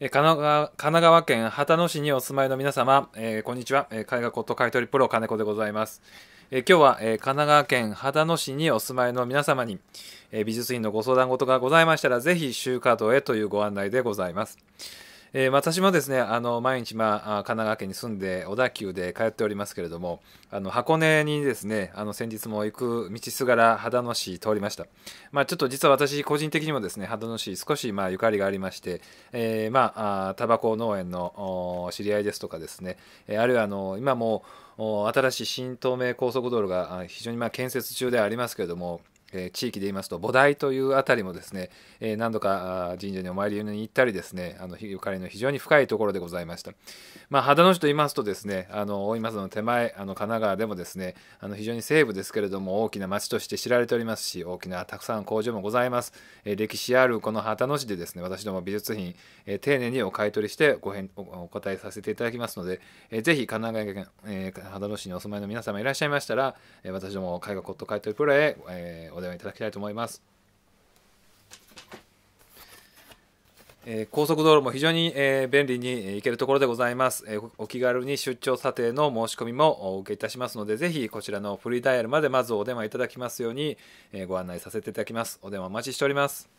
神奈川神奈川県秦野市にお住まいの皆様、えー、こんにちは、えー、絵画こと買取プロ金子でございます、えー、今日は、えー、神奈川県秦野市にお住まいの皆様に、えー、美術院のご相談事がございましたらぜひ荷堂へというご案内でございますえー、私もですねあの毎日、まあ、神奈川県に住んで小田急で通っておりますけれどもあの箱根にですねあの先日も行く道すがら秦野市通りました、まあ、ちょっと実は私個人的にもですね秦野市少しまあゆかりがありまして、えー、まあタバコ農園の知り合いですとかですねあるいはあの今も新しい新東名高速道路が非常にま建設中ではありますけれどもえ地域で言いますと菩提という辺りもですね、え何度か神社にお参りに行ったりですねあのゆかりの非常に深いところでございました、まあ、秦野市と言いますとですねあの大井松の手前あの神奈川でもですねあの非常に西部ですけれども大きな町として知られておりますし大きなたくさん工場もございます、え歴史あるこの秦野市でですね私ども美術品、え丁寧にお買い取りしてご返お答えさせていただきますので、えー、ぜひ神奈川県、え秦野市にお住まいの皆様いらっしゃいましたら、え私ども絵画骨董買い取りプロへ、えーお電話いただきたいと思います。えー、高速道路も非常に、えー、便利に行けるところでございます、えー、お気軽に出張査定の申し込みもお受けいたしますので、ぜひこちらのフリーダイヤルまでまずお電話いただきますように、えご案内させていただきます。お電話お待ちしております。